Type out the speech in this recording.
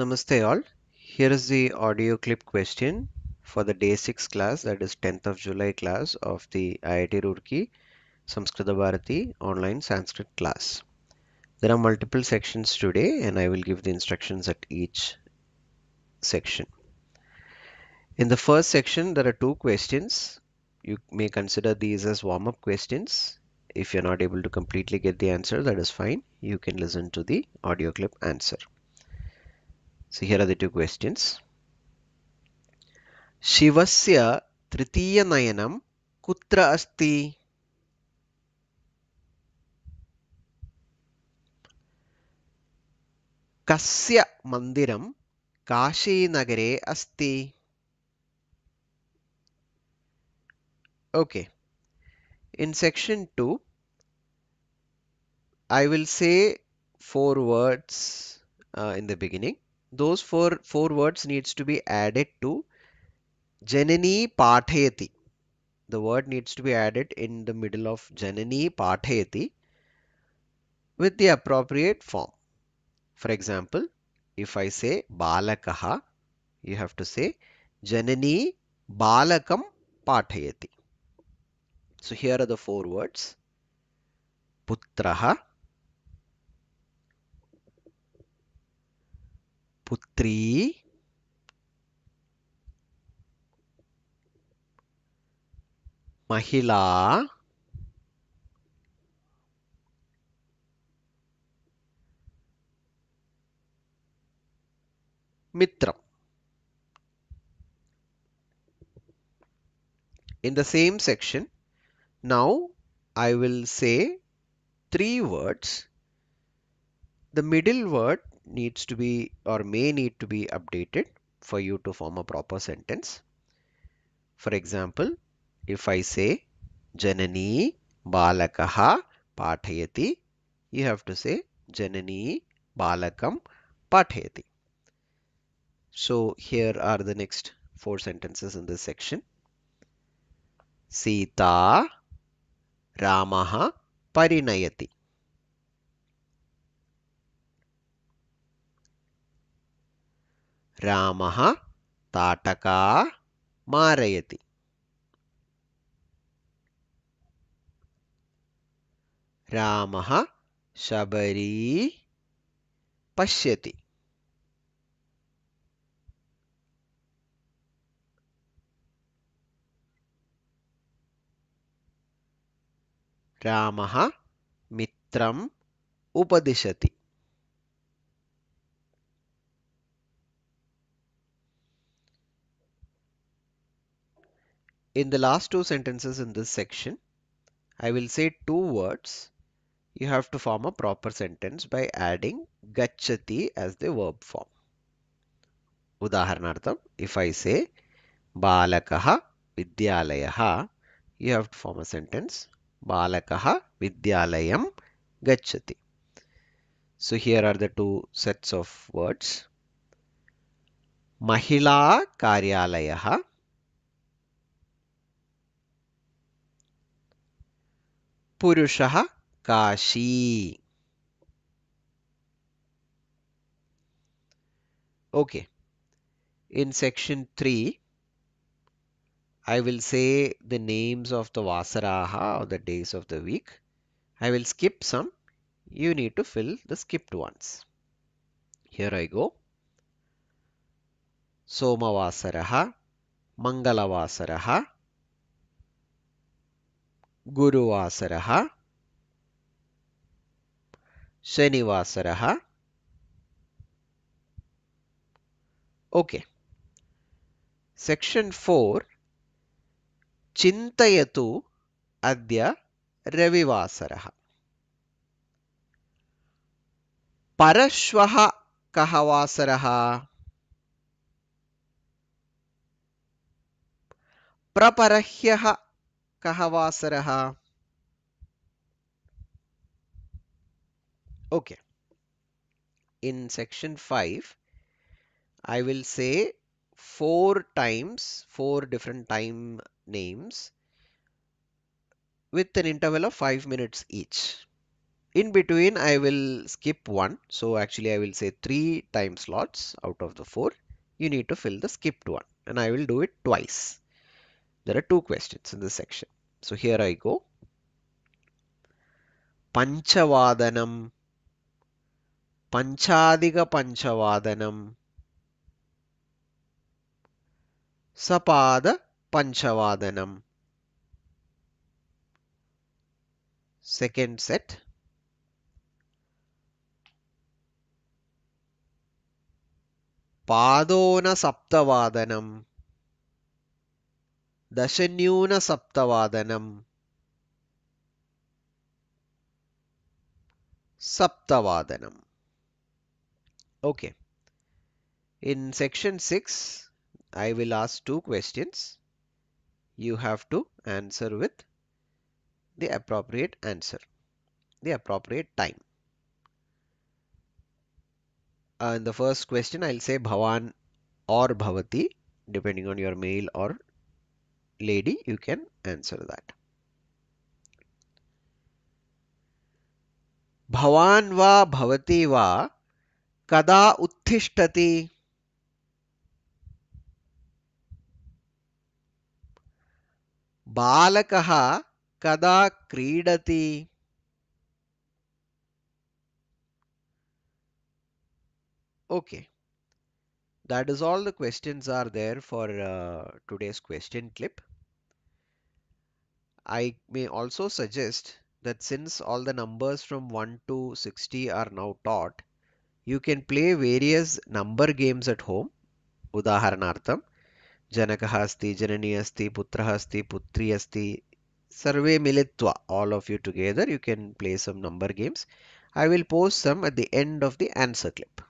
Namaste all. Here is the audio clip question for the day 6 class that is 10th of July class of the IIT Roorkee Samskrita Bharati online Sanskrit class. There are multiple sections today and I will give the instructions at each section. In the first section there are two questions. You may consider these as warm-up questions. If you're not able to completely get the answer that is fine. You can listen to the audio clip answer. So here are the two questions. Shivasya Tritiya Nayanam Kutra Asti? Kasya Mandiram Kashi Nagare Asti? Okay. In section 2, I will say four words uh, in the beginning those four four words needs to be added to janani pathayati the word needs to be added in the middle of janani pathayati with the appropriate form for example if i say balakaha you have to say janani balakam pathayati so here are the four words putraha Putri Mahila Mitram. In the same section, now I will say three words the middle word needs to be or may need to be updated for you to form a proper sentence. For example, if I say Janani Balakaha Pathayati, you have to say Janani Balakam Pathayati. So here are the next four sentences in this section. Sita Ramaha Parinayati. रामः ताटका मारयति रामः शबरी पश्यति रामः मित्रम् उपदिशति in the last two sentences in this section, I will say two words. You have to form a proper sentence by adding gachati as the verb form. Udaharanartham, if I say balakaha vidyalayaha, you have to form a sentence balakaha vidyalayam gachati. So here are the two sets of words. Mahila karyalayah पुरुष Kashi okay in section three I will say the names of the वासराह और the days of the week I will skip some you need to fill the skipped ones here I go सोमवासर मंगलवासर गुरुवासरः शनिवासरः okay section four चिन्तयतु अद्य रविवासरः परश्वः कः वासरः प्रपरह्यः कः वासरः okay in section 5 I will say four times four different time names with an interval of five minutes each in between I will skip one so actually I will say three time slots out of the four you need to fill the skipped one and I will do it twice there are two questions in this section. So here I go. Panchavadanam. Panchadiga Panchavadanam. Sapada Panchavadanam. Second set. पादोन सप्तवादनम् दशन्यूनसप्तवादनम् Saptavadanam. Okay. In section 6, I will ask two questions. You have to answer with the appropriate answer, the appropriate time. And uh, the first question, I'll say Bhavan or Bhavati, depending on your male or lady you can answer that भवान् bhavati va, वा कदा उत्तिष्ठति बालकः kada क्रीडति okay that is all the questions are there for uh, today's question clip I may also suggest that since all the numbers from 1 to 60 are now taught, you can play various number games at home. Udaharanartham, Janakah asti, Janani asti, Putrah asti, Putri asti, Survey Militva, all of you together, you can play some number games. I will post some at the end of the answer clip.